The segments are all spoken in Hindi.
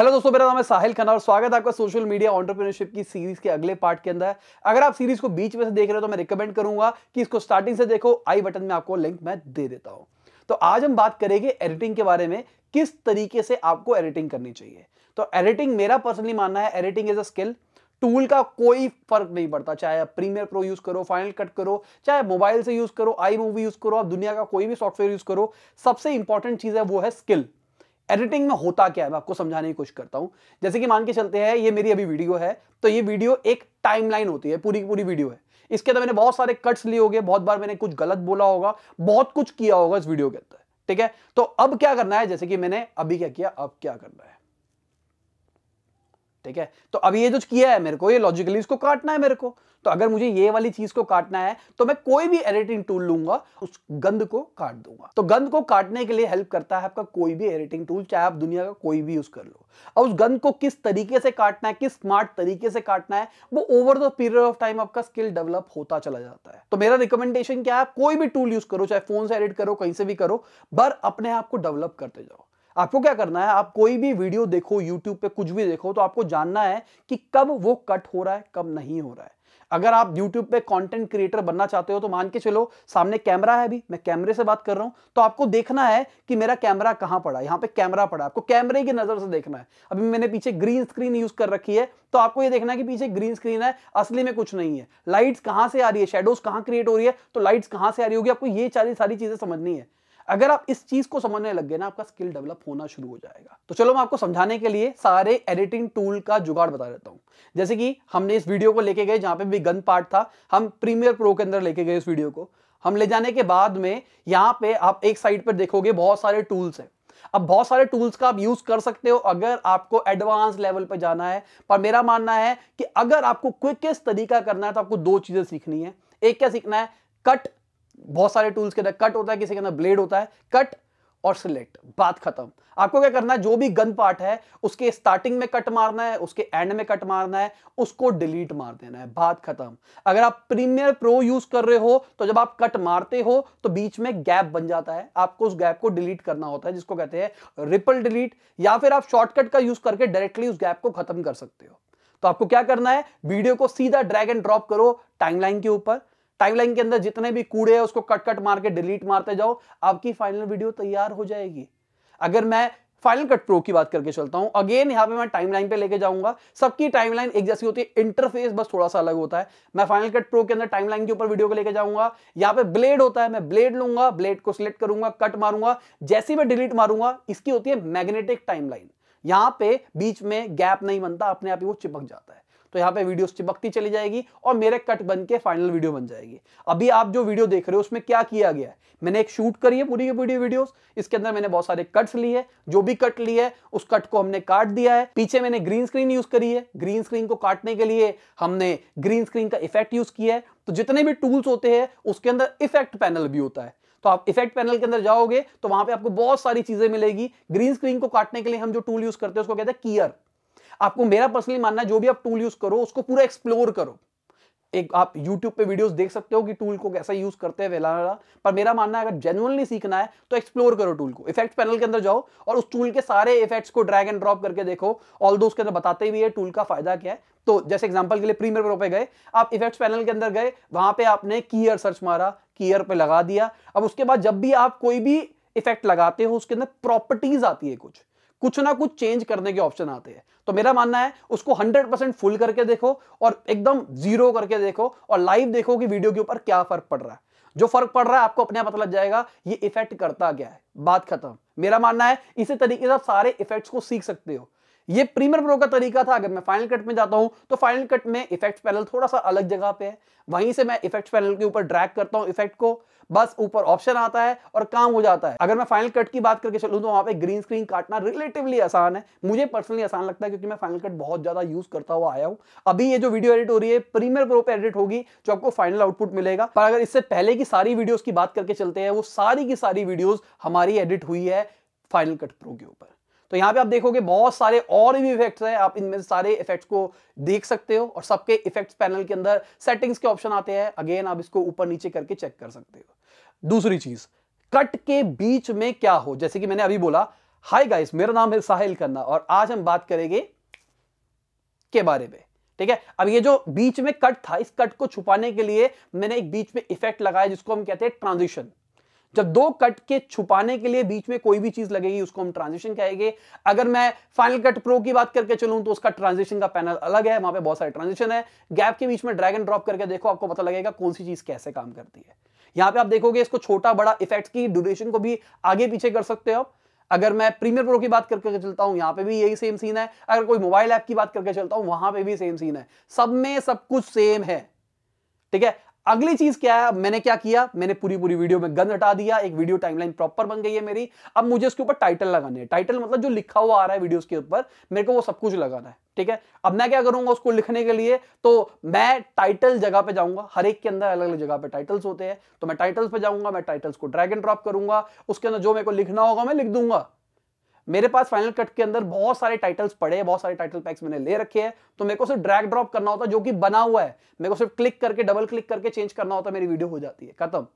हेलो दोस्तों मेरा नाम है साहिल खन्ना और स्वागत है आपका सोशल मीडिया ऑन्टरप्रीनरशिप की सीरीज के अगले पार्ट के अंदर अगर आप सीरीज को बीच में से देख रहे हो तो मैं रिकमेंड करूंगा कि इसको स्टार्टिंग से देखो आई बटन में आपको लिंक मैं दे देता हूं तो आज हम बात करेंगे एडिटिंग के बारे में किस तरीके से आपको एडिटिंग करनी चाहिए तो एडिटिंग मेरा पर्सनली मानना है editing is a skill tool का कोई फर्क नहीं पड़ता चाहे आप प्रीमियर प्रो यूज करो फाइनल कट करो चाहे मोबाइल से यूज करो आई मूवी यूज करो आप दुनिया का कोई भी सॉफ्टवेयर यूज करो सबसे इंपॉर्टेंट चीज है वो है स्किल एडिटिंग में होता क्या है मैं आपको समझाने की कोशिश करता हूं जैसे कि मान के चलते हैं ये मेरी अभी वीडियो है तो ये वीडियो एक टाइमलाइन होती है पूरी पूरी वीडियो है इसके अंदर मैंने बहुत सारे कट्स लिए होंगे बहुत बार मैंने कुछ गलत बोला होगा बहुत कुछ किया होगा इस वीडियो के अंदर ठीक है तो अब क्या करना है जैसे कि मैंने अभी क्या किया अब क्या करना है ठीक है तो अब ये जो किया है मेरे को ये लॉजिकली इसको काटना है मेरे को तो अगर मुझे ये वाली चीज को काटना है तो मैं कोई भी एडिटिंग टूल लूंगा उस गंद को काट दूंगा तो गंद को काटने के लिए हेल्प करता है आपका कोई भी एडिटिंग टूल चाहे आप दुनिया का कोई भी यूज कर लो अब उस गंद को किस तरीके से काटना है किस स्मार्ट तरीके से काटना है वो over the period of time आपका स्किल डेवलप होता चला जाता है तो मेरा रिकमेंडेशन क्या है कोई भी टूल यूज करो चाहे फोन से एडिट करो कहीं से भी करो बर अपने आप को डेवलप करते जाओ आपको क्या करना है आप कोई भी वीडियो देखो यूट्यूब पे कुछ भी देखो तो आपको जानना है कि कब वो कट हो रहा है कब नहीं हो रहा है अगर आप YouTube पे कंटेंट क्रिएटर बनना चाहते हो तो मान के चलो सामने कैमरा है अभी मैं कैमरे से बात कर रहा हूं तो आपको देखना है कि मेरा कैमरा कहां पड़ा है पे कैमरा पड़ा आपको कैमरे की नजर से देखना है अभी मैंने पीछे ग्रीन स्क्रीन यूज कर रखी है तो आपको ये देखना है कि पीछे ग्रीन स्क्रीन है असली में कुछ नहीं है लाइट्स कहां से आ रही है शेडोज कहां क्रिएट हो रही है तो लाइट्स कहां से आ रही होगी आपको ये सारी सारी चीजें समझनी है अगर आप इस चीज को समझने लग गए ना आपका स्किल डेवलप होना शुरू हो जाएगा तो चलो मैं आपको समझाने के लिए सारे एडिटिंग टूल का जुगाड़ बता देता हूं जैसे कि हमने इस वीडियो को लेके गए जहां पे भी गन पार्ट था हम प्रीमियर प्रो के अंदर लेके गए इस वीडियो को हम ले जाने के बाद में यहाँ पे आप एक साइड पर देखोगे बहुत सारे टूल्स हैं अब बहुत सारे टूल्स का आप यूज कर सकते हो अगर आपको एडवांस लेवल पर जाना है पर मेरा मानना है कि अगर आपको क्विकेस्ट तरीका करना है तो आपको दो चीजें सीखनी है एक क्या सीखना है कट बहुत सारे टूल्स के अंदर कट होता है किसी के अंदर ब्लेड होता है कट और सिलेक्ट बात खत्म आपको क्या करना है जो भी गन पार्ट है उसके स्टार्टिंग में कट मारना है उसके एंड में कट मारना है उसको डिलीट मार देना है बात खत्म अगर आप प्रीमियर प्रो यूज कर रहे हो तो जब आप कट मारते हो तो बीच में गैप बन जाता है आपको उस गैप को डिलीट करना होता है जिसको कहते हैं रिपल डिलीट या फिर आप शॉर्टकट का यूज करके डायरेक्टली उस गैप को खत्म कर सकते हो तो आपको क्या करना है वीडियो को सीधा ड्रैग एंड ड्रॉप करो टाइमलाइन के ऊपर टाइमलाइन के अंदर जितने भी कूड़े हैं उसको कट कट मार के डिलीट मारते जाओ आपकी फाइनल वीडियो तैयार हो जाएगी अगर मैं फाइनल कट प्रो की बात करके चलता हूं अगेन यहां पे मैं टाइमलाइन पे लेके जाऊंगा सबकी टाइमलाइन एक जैसी होती है इंटरफेस बस थोड़ा सा अलग होता है मैं फाइनल कट प्रो के अंदर टाइमलाइन के ऊपर वीडियो को लेके जाऊंगा यहां पे ब्लेड होता है मैं ब्लेड लूंगा ब्लेड को सिलेक्ट करूंगा कट मारूंगा जैसी मैं डिलीट मारूंगा इसकी होती है मैग्नेटिक टाइमलाइन यहां पे बीच में गैप नहीं बनता अपने आप ही वो चिपक जाता है तो यहाँ पे वीडियो चिपकती चली जाएगी और मेरे कट बन के फाइनल वीडियो बन जाएगी अभी आप जो वीडियो देख रहे हो उसमें क्या किया गया है मैंने एक शूट करी है पूरी की पूरी वीडियोस इसके अंदर मैंने बहुत सारे कट्स लिए जो भी कट लिए है उस कट को हमने काट दिया है पीछे मैंने ग्रीन स्क्रीन यूज करी है ग्रीन स्क्रीन को काटने के लिए हमने ग्रीन स्क्रीन का इफेक्ट यूज किया है तो जितने भी टूल्स होते हैं उसके अंदर इफेक्ट पैनल भी होता है तो आप इफेक्ट पैनल के अंदर जाओगे तो वहां पे आपको बहुत सारी चीजें मिलेगी ग्रीन स्क्रीन को काटने के लिए हम जो टूल यूज करते हैं उसको कहते हैं कियर आपको मेरा पर्सनली मानना है जो भी आप टूल यूज करो उसको पूरा एक्सप्लोर करो एक आप YouTube पे वीडियोस देख सकते हो कि टूल को कैसा यूज करते हैं वेला पर मेरा मानना है अगर जेनुअनली सीखना है तो एक्सप्लोर करो टूल को इफेक्ट पैनल के अंदर जाओ और उस टूल के सारे इफेक्ट्स को ड्रैग एंड ड्रॉप करके देखो ऑल दो उसके अंदर बताते भी है टूल का फायदा क्या है तो जैसे एग्जाम्पल के लिए प्रीमियर प्रो पे गए आप इफेक्ट्स पैनल के अंदर गए वहां पर आपने कीयर सर्च मारा कीयर पर लगा दिया अब उसके बाद जब भी आप कोई भी इफेक्ट लगाते हो उसके अंदर प्रॉपर्टीज आती है कुछ कुछ ना कुछ चेंज करने के ऑप्शन आते हैं तो मेरा मानना है उसको 100 परसेंट फुल करके देखो और एकदम जीरो करके देखो और लाइव देखो कि वीडियो के ऊपर क्या फर्क पड़ रहा है जो फर्क पड़ रहा है आपको अपने आप पता लग जाएगा ये इफेक्ट करता क्या है बात खत्म मेरा मानना है इसी तरीके से आप सारे इफेक्ट्स को सीख सकते हो ये प्रीमियर प्रो का तरीका था अगर मैं फाइनल कट में जाता हूं तो फाइनल कट में इफेक्ट पैनल थोड़ा सा अलग जगह पे है वहीं से मैं इफेक्ट पैनल के ऊपर ड्रैग करता हूं इफेक्ट को बस ऊपर ऑप्शन आता है और काम हो जाता है अगर मैं फाइनल कट की बात करके चलूँ तो वहाँ पे ग्रीन स्क्रीन काटना रिलेटिवली आसान है मुझे पर्सनली आसान लगता है क्योंकि मैं फाइनल कट बहुत ज़्यादा यूज करता हुआ आया हूँ अभी ये जो वीडियो एडिट हो रही है प्रीमियर प्रो पे एडिट होगी जो आपको फाइनल आउटपुट मिलेगा पर अगर इससे पहले की सारी वीडियोज़ की बात करके चलते हैं वो सारी की सारी वीडियोज़ हमारी एडिट हुई है फाइनल कट प्रो के ऊपर तो यहाँ पे आप देखोगे बहुत सारे और भी इफेक्ट्स हैं आप इनमें सारे इफेक्ट्स को देख सकते हो और सबके इफेक्ट्स पैनल के अंदर सेटिंग्स के ऑप्शन आते हैं अगेन आप इसको ऊपर नीचे करके चेक कर सकते हो दूसरी चीज कट के बीच में क्या हो जैसे कि मैंने अभी बोला हाय गाइस मेरा नाम है साहिल खन्ना और आज हम बात करेंगे के बारे में ठीक है अब ये जो बीच में कट था इस कट को छुपाने के लिए मैंने एक बीच में इफेक्ट लगाया जिसको हम कहते हैं ट्रांजिशन जब दो कट के छुपाने के लिए बीच में कोई भी चीज लगेगी उसको हम ट्रांजिशन कहेंगे अगर मैं फाइनल कट प्रो की बात करके चलूं तो उसका ट्रांजिशन का पैनल अलग है वहां पे बहुत सारे ट्रांजिशन है गैप के बीच में ड्रैग एंड ड्रॉप करके देखो आपको पता लगेगा कौन सी चीज कैसे काम करती है यहां पर आप देखोगे इसको छोटा बड़ा इफेक्ट की ड्यूरेशन को भी आगे पीछे कर सकते हो अगर मैं प्रीमियर प्रो की बात करके चलता हूं यहां पे भी यही सेम सीन है अगर कोई मोबाइल ऐप की बात करके चलता हूं वहां पे भी सेम सीन है सब में सब कुछ सेम है ठीक है अगली चीज क्या है मैंने क्या किया मैंने पूरी पूरी वीडियो में गंद हटा दिया एक वीडियो टाइमलाइन प्रॉपर बन गई है मेरी अब मुझे उसके ऊपर टाइटल लगाने हैं टाइटल मतलब जो लिखा हुआ आ रहा है वीडियोस के ऊपर मेरे को वो सब कुछ लगाना है ठीक है अब मैं क्या करूंगा उसको लिखने के लिए तो मैं टाइटल जगह पे जाऊंगा हर एक के अंदर अलग अलग जगह पे टाइटल्स होते हैं तो मैं टाइटल्स पे जाऊंगा मैं टाइटल्स को ड्रैग एंड ड्रॉप करूंगा उसके अंदर जो मेरे को लिखना होगा मैं लिख दूंगा मेरे पास फाइनल कट के अंदर बहुत सारे टाइटल्स पड़े हैं बहुत सारे टाइटल पैक्स मैंने ले रखे हैं तो मेरे को सिर्फ ड्रैग ड्रॉप करना होता है जो कि बना हुआ है मेरे को सिर्फ क्लिक करके डबल क्लिक करके चेंज करना होता है मेरी वीडियो हो जाती है खत्म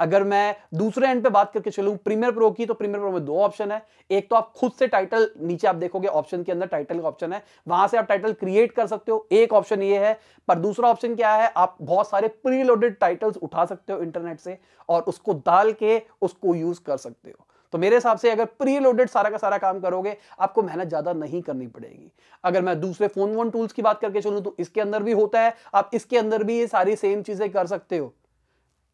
अगर मैं दूसरे एंड पे बात करके चलूँ प्रीमियर प्रो की तो प्रीमियर प्रो में दो ऑप्शन है एक तो आप खुद से टाइटल नीचे आप देखोगे ऑप्शन के अंदर टाइटल का ऑप्शन है वहां से आप टाइटल क्रिएट कर सकते हो एक ऑप्शन ये है पर दूसरा ऑप्शन क्या है आप बहुत सारे प्रीलोडेड टाइटल्स उठा सकते हो इंटरनेट से और उसको डाल के उसको यूज कर सकते हो तो मेरे हिसाब से अगर प्री लोडेड सारा का सारा काम करोगे आपको मेहनत ज़्यादा नहीं करनी पड़ेगी अगर मैं दूसरे फ़ोन वोन टूल्स की बात करके चलूँ तो इसके अंदर भी होता है आप इसके अंदर भी ये सारी सेम चीज़ें कर सकते हो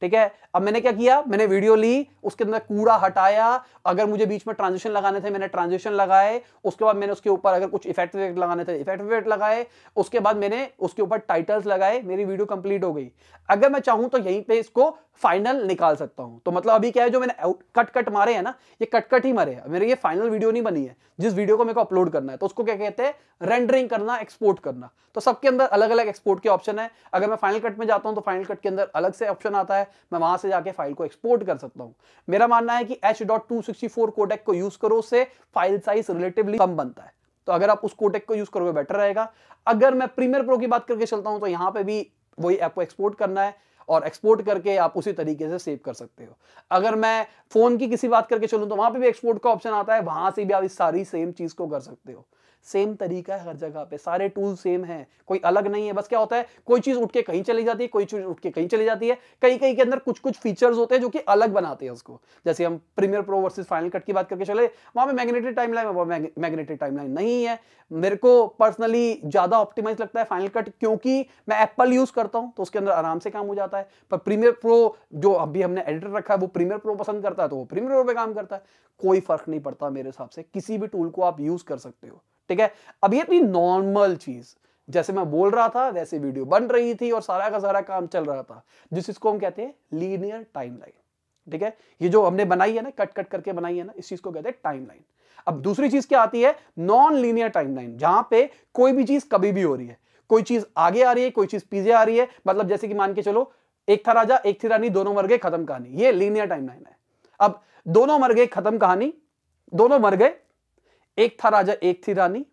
ठीक है अब मैंने क्या किया मैंने वीडियो ली उसके अंदर कूड़ा हटाया अगर मुझे बीच में ट्रांजेक्शन लगाने थे मैंने ट्रांजेक्शन लगाए उसके बाद मैंने उसके ऊपर अगर कुछ इफेक्ट इफेक्ट लगाने थे इफेक्ट इफेक्ट लगाए उसके बाद मैंने उसके ऊपर टाइटल्स लगाए मेरी वीडियो कंप्लीट हो गई अगर मैं चाहूं तो यहीं पर इसको फाइनल निकाल सकता हूं तो मतलब अभी क्या है जो मैंने कट कट मारे हैं ना ये कट कट ही मारे मेरे ये फाइनल वीडियो नहीं बनी है जिस वीडियो को मेरे को अपलोड करना है तो उसको क्या कहते हैं रेंडरिंग करना एक्सपोर्ट करना तो सबके अंदर अलग अलग एक्सपोर्ट के ऑप्शन है अगर मैं फाइनल कट में जाता हूं तो फाइनल कट के अंदर अलग से ऑप्शन आता है मैं वहां से जाके फाइल को एक्सपोर्ट कर सकता हूं मेरा मानना है कि H dot two sixty four codec को यूज करो उससे फाइल साइज रिलेटिवली कम बनता है तो अगर आप उस कोटेक को यूज करोगे बेटर रहेगा अगर मैं प्रीमियर प्रो की बात करके चलता हूं तो यहां पे भी वही ऐप को एक्सपोर्ट करना है और एक्सपोर्ट करके आप उसी तरीके से सेव कर सकते हो अगर मैं फोन की किसी बात करके चलूं तो वहां पे भी एक्सपोर्ट का ऑप्शन आता है वहां से भी आप इस सारी सेम चीज को कर सकते हो सेम तरीका है हर जगह पे सारे टूल सेम है कोई अलग नहीं है बस क्या होता है कोई चीज उठ के कहीं चली जाती है कोई चीज उठ के कहीं चली जाती है कहीं कहीं के अंदर कुछ कुछ फीचर्स होते हैं जो कि अलग बनाते हैं उसको जैसे हम Premiere Pro versus Final Cut की बात करके चले वहां पे magnetic timeline magnetic timeline नहीं है मेरे को पर्सनली ज्यादा ऑप्टिमाइज लगता है फाइनल कट क्योंकि मैं एप्पल यूज करता हूं तो उसके अंदर आराम से काम हो जाता है पर प्रीमियर प्रो जो अभी हमने एडिटर रखा है वो प्रीमियर प्रो पसंद करता है तो वो प्रीमियर प्रो पे काम करता है कोई फर्क नहीं पड़ता मेरे हिसाब से किसी भी टूल को आप यूज कर सकते हो ठीक है अब ये अपनी नॉर्मल चीज जैसे मैं बोल रहा था वैसे वीडियो बन रही थी और सारा का सारा काम चल रहा था जिस चीज को हम कहते हैं लीनियर टाइमलाइन ठीक है ये जो हमने बनाई है ना कट कट करके बनाई है ना इस चीज को कहते हैं टाइमलाइन अब दूसरी चीज क्या आती है नॉन लीनियर टाइमलाइन जहां पे कोई भी चीज कभी भी हो रही है कोई चीज आगे आ रही है कोई चीज पीछे आ रही है मतलब जैसे कि मान के चलो एक था राजा एक थी रानी दोनों मर गए खत्म कहानी ये लीनियर टाइमलाइन है अब दोनों मर गए खत्म कहानी दोनों मर गए एक था राजा एक थी रानी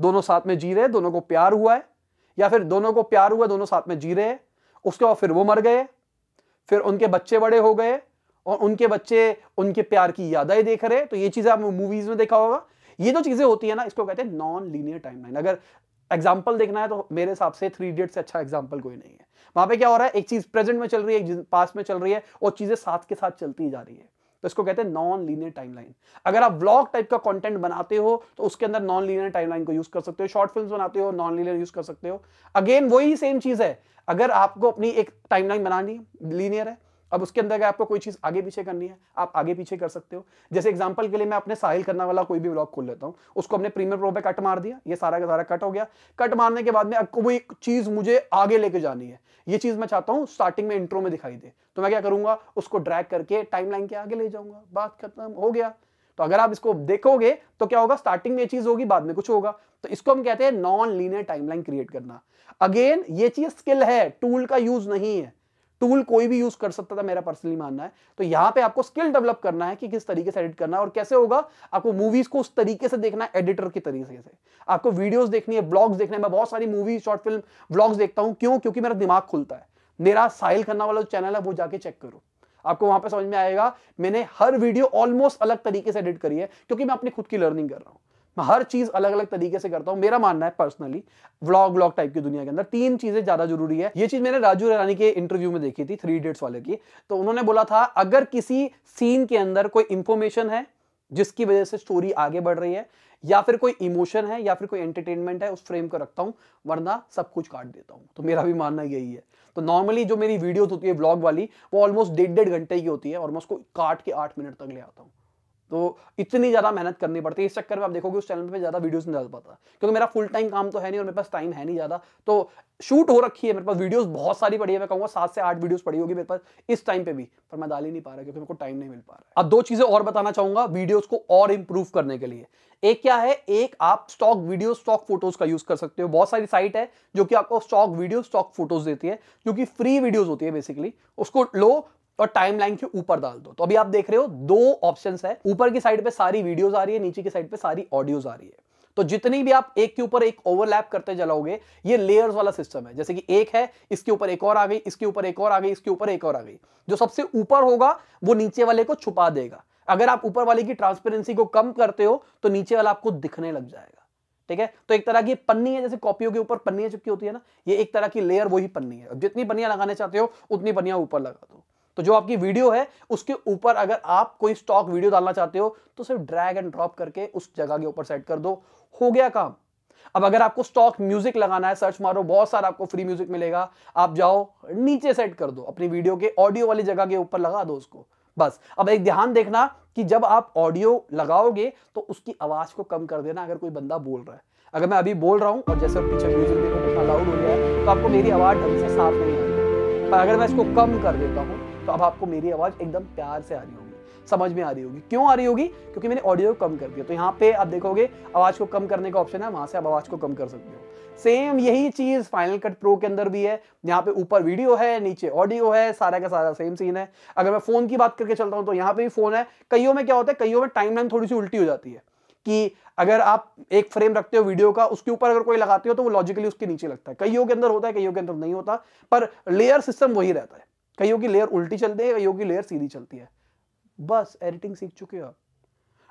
दोनों साथ में जी रहे दोनों को प्यार हुआ है या फिर दोनों को प्यार हुआ दोनों साथ में जी रहे उसके बाद फिर वो मर गए फिर उनके बच्चे बड़े हो गए और उनके बच्चे उनके प्यार की यादाएं देख रहे तो ये चीजें आप मूवीज में देखा होगा ये जो चीजें होती है ना इसको कहते हैं नॉन लीनियर टाइमलाइन अगर एग्जाम्पल देखना है तो मेरे हिसाब से थ्री इडियट से अच्छा एग्जाम्पल कोई नहीं है वहां पे क्या हो रहा है एक चीज प्रेजेंट में चल रही है एक पास में चल रही है और चीजें साथ के साथ चलती जा रही है तो इसको कहते हैं नॉन लीनियर टाइमलाइन अगर आप ब्लॉग टाइप का कंटेंट बनाते हो तो उसके अंदर नॉन लीनियर टाइमलाइन को यूज कर सकते हो शॉर्ट फिल्म बनाते हो नॉन लीनियर यूज कर सकते हो अगेन वही सेम चीज है अगर आपको अपनी एक टाइमलाइन बनानी लीनियर है अब उसके अंदर आपको कोई चीज आगे पीछे करनी है आप आगे पीछे कर सकते हो जैसे एग्जाम्पल के लिए मैं अपने साहिल करना वाला कोई भी ब्लॉग खोल लेता हूँ उसको अपने प्रीमियर प्रो पे कट मार दिया ये सारा का सारा कट हो गया कट मारने के बाद में कोई चीज मुझे आगे लेके जानी है ये चीज मैं चाहता हूँ स्टार्टिंग में इंट्रो में दिखाई दे तो मैं क्या करूंगा उसको ड्रैक करके टाइम के आगे ले जाऊंगा बात खत्म हो गया तो अगर आप इसको देखोगे तो क्या होगा स्टार्टिंग में ये चीज होगी बाद में कुछ होगा तो इसको हम कहते हैं नॉन लीनियर टाइमलाइन क्रिएट करना अगेन ये चीज स्किल है टूल का यूज नहीं है टूल कोई भी यूज कर सकता था मेरा पर्सनली मानना है तो यहां पे आपको स्किल डेवलप करना है कि किस तरीके से एडिट करना है और कैसे होगा आपको मूवीज को उस तरीके से देखना है एडिटर के तरीके से आपको वीडियोस देखनी है ब्लॉग्स देखने मैं बहुत सारी मूवी शॉर्ट फिल्म ब्लॉग्स देखता हूं क्यों क्योंकि मेरा दिमाग खुलता है मेरा साहिल खन्ना वाला जो चैनल है वो जाके चेक करो आपको वहां पर समझ में आएगा मैंने हर वीडियो ऑलमोस्ट अलग तरीके से एडिट करी है क्योंकि मैं अपनी खुद की लर्निंग कर रहा हूं मैं हर चीज अलग अलग तरीके से करता हूँ मेरा मानना है पर्सनली व्लॉग व्लॉग टाइप की दुनिया के अंदर तीन चीजें ज्यादा जरूरी है ये चीज मैंने राजू रानी के इंटरव्यू में देखी थी थ्री डेट्स वाले की तो उन्होंने बोला था अगर किसी सीन के अंदर कोई इंफॉर्मेशन है जिसकी वजह से स्टोरी आगे बढ़ रही है या फिर कोई इमोशन है या फिर कोई एंटरटेनमेंट है उस फ्रेम को रखता हूँ वरना सब कुछ काट देता हूँ तो मेरा भी मानना यही है तो नॉर्मली जो मेरी वीडियोज होती है ब्लॉग वाली वो ऑलमोस्ट डेढ़ डेढ़ घंटे की होती है और मैं उसको काट के आठ मिनट तक ले आता हूँ तो इतनी ज़्यादा मेहनत करनी पड़ती है इस चक्कर में आप देखोगे उस चैनल पे ज़्यादा वीडियोस नहीं डाल पाता क्योंकि मेरा फुल टाइम काम तो है नहीं और मेरे पास टाइम है नहीं ज़्यादा तो शूट हो रखी है मेरे पास वीडियोस बहुत सारी पड़ी है मैं कहूंगा सात से आठ वीडियोस पड़ी होगी मेरे पास इस टाइम पे भी पर मैं डाल ही नहीं पा रहा क्योंकि मेरे को टाइम नहीं मिल पा रहा अब दो चीज़ें और बताना चाहूंगा वीडियोज़ को और इंप्रूव करने के लिए एक क्या है एक आप स्टॉक वीडियो स्टॉक फोटोज का यूज कर सकते हो बहुत सारी साइट है जो कि आपको स्टॉक वीडियो स्टॉक फोटोज देती है जो कि फ्री वीडियोज होती है बेसिकली उसको लो और टाइम लाइन के ऊपर डाल दो तो अभी आप देख रहे हो दो ऑप्शन है ऊपर की साइड पे सारी वीडियो आ रही है नीचे की साइड पे सारी ऑडियो आ रही है तो जितनी भी आप एक के ऊपर एक ओवरलैप करते जलाओगे ये लेयर्स वाला सिस्टम है जैसे कि एक है इसके ऊपर एक और आ गई इसके ऊपर एक और आ गई इसके ऊपर एक और आ गई जो सबसे ऊपर होगा वो नीचे वाले को छुपा देगा अगर आप ऊपर वाले की ट्रांसपेरेंसी को कम करते हो तो नीचे वाला आपको दिखने लग जाएगा ठीक है तो एक तरह की पन्नी है जैसे कॉपियों के ऊपर पन्नियां चुपकी होती है ना ये एक तरह की लेयर वही पन्नी है जितनी पनिया लगाने चाहते हो उतनी पनिया ऊपर लगा दो तो जो आपकी वीडियो है उसके ऊपर अगर आप कोई स्टॉक वीडियो डालना चाहते हो तो सिर्फ ड्रैग एंड ड्रॉप करके उस जगह के ऊपर सेट कर दो हो गया काम अब अगर आपको स्टॉक म्यूजिक लगाना है सर्च मारो बहुत सारा आपको फ्री म्यूजिक मिलेगा आप जाओ नीचे सेट कर दो अपनी वीडियो के ऑडियो वाली जगह के ऊपर लगा दो उसको बस अब एक ध्यान देखना कि जब आप ऑडियो लगाओगे तो उसकी आवाज को कम कर देना अगर कोई बंदा बोल रहा है अगर मैं अभी बोल रहा हूँ और जैसे पीछे म्यूजिक देखो लाउड हो गया तो आपको मेरी आवाज ढंग से साफ नहीं आएगी पर अगर मैं इसको कम कर देता हूँ तो अब आपको मेरी आवाज़ एकदम प्यार से आ रही होगी समझ में आ रही होगी क्यों आ रही होगी क्योंकि मैंने ऑडियो कम कर दिया तो यहाँ पे आप देखोगे आवाज़ को कम करने का ऑप्शन है वहां से आप आवाज़ को कम कर सकते हो सेम यही चीज़ फाइनल कट प्रो के अंदर भी है यहाँ पे ऊपर वीडियो है नीचे ऑडियो है सारा का सारा सेम सीन है अगर मैं फ़ोन की बात करके चलता हूँ तो यहाँ पे भी फ़ोन है कईयों में क्या होता है कईयों में टाइम लाइन थोड़ी सी उल्टी हो जाती है कि अगर आप एक फ्रेम रखते हो वीडियो का उसके ऊपर अगर कोई लगाते हो तो वो लॉजिकली उसके नीचे लगता है कईयों के अंदर होता है कईयों के अंदर नहीं होता पर लेयर सिस्टम वही रहता है कईयों की लेयर उल्टी चलती है कईयों की लेयर सीधी चलती है बस एडिटिंग सीख चुके हो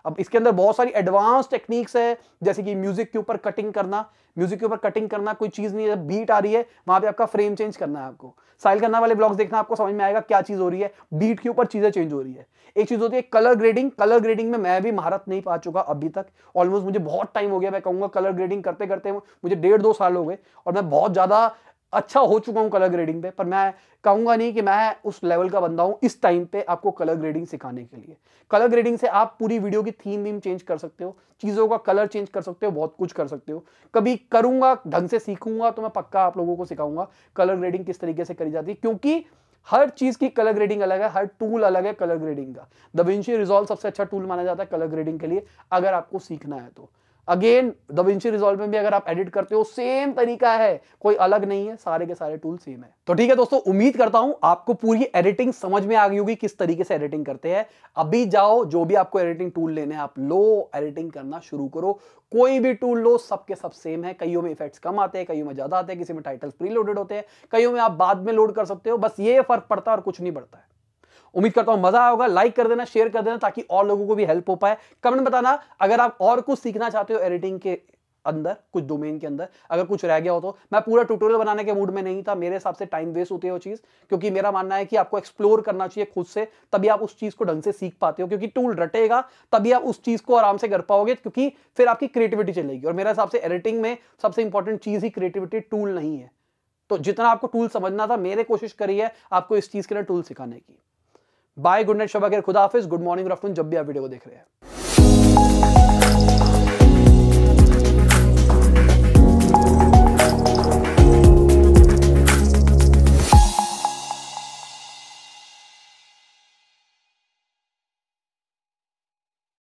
अब इसके अंदर बहुत सारी एडवांस टेक्निक्स है जैसे कि म्यूजिक के ऊपर कटिंग करना म्यूजिक के ऊपर कटिंग करना कोई चीज नहीं है जब बीट आ रही है वहां पे आपका फ्रेम चेंज करना है आपको साइल करना वाले ब्लॉग्स देखना आपको समझ में आएगा क्या चीज हो रही है बीट के ऊपर चीजें चेंज हो रही है एक चीज होती है कलर ग्रेडिंग कलर ग्रेडिंग में मैं भी महारत नहीं पा चुका अभी तक ऑलमोस्ट मुझे बहुत टाइम हो गया मैं कहूंगा कलर ग्रेडिंग करते करते मुझे डेढ़ दो साल हो गए और मैं बहुत ज्यादा अच्छा हो चुका हूँ कलर ग्रेडिंग पे पर मैं कहूंगा नहीं कि मैं उस लेवल का बंदा हूं इस टाइम पे आपको कलर ग्रेडिंग सिखाने के लिए कलर ग्रेडिंग से आप पूरी वीडियो की थीम वीम चेंज कर सकते हो चीज़ों का कलर चेंज कर सकते हो बहुत कुछ कर सकते हो कभी करूंगा ढंग से सीखूंगा तो मैं पक्का आप लोगों को सिखाऊंगा कलर ग्रेडिंग किस तरीके से करी जाती है क्योंकि हर चीज़ की कलर ग्रेडिंग अलग है हर टूल अलग है कलर ग्रेडिंग का दिंशी रिजॉल्व सबसे अच्छा टूल माना जाता है कलर ग्रेडिंग के लिए अगर आपको सीखना है तो अगेन दविंची रिजॉल्व में भी अगर आप एडिट करते हो सेम तरीका है कोई अलग नहीं है सारे के सारे टूल सेम है तो ठीक है दोस्तों उम्मीद करता हूं आपको पूरी एडिटिंग समझ में आ गई होगी किस तरीके से एडिटिंग करते हैं अभी जाओ जो भी आपको एडिटिंग टूल लेने हैं आप लो एडिटिंग करना शुरू करो कोई भी टूल लो सबके सब सेम है कईयों में इफेक्ट्स कम आते हैं कईयों में ज्यादा आते हैं किसी में टाइटल्स प्रीलोडेड होते हैं कईयों में आप बाद में लोड कर सकते हो बस ये फर्क पड़ता है और कुछ नहीं पड़ता है उम्मीद करता हूं मजा आएगा लाइक कर देना शेयर कर देना ताकि और लोगों को भी हेल्प हो पाए कमेंट बताना अगर आप और कुछ सीखना चाहते हो एडिटिंग के अंदर कुछ डोमेन के अंदर अगर कुछ रह गया हो तो मैं पूरा ट्यूटोरियल बनाने के मूड में नहीं था मेरे हिसाब से टाइम वेस्ट होती है वो चीज़ क्योंकि मेरा मानना है कि आपको एक्सप्लोर करना चाहिए खुद से तभी आप उस चीज़ को ढंग से सीख पाते हो क्योंकि टूल रटेगा तभी आप उस चीज़ को आराम से कर पाओगे क्योंकि फिर आपकी क्रिएटिविटी चलेगी और मेरे हिसाब से एडिटिंग में सबसे इंपॉर्टेंट चीज़ ही क्रिएटिविटी टूल नहीं है तो जितना आपको टूल समझना था मेरे कोशिश करी है आपको इस चीज़ के लिए टूल सिखाने की बाय गुड नाइट शबा खुदा हाफिज गुड मॉर्निंग आफ्टरनून जब भी आप वीडियो को देख रहे हैं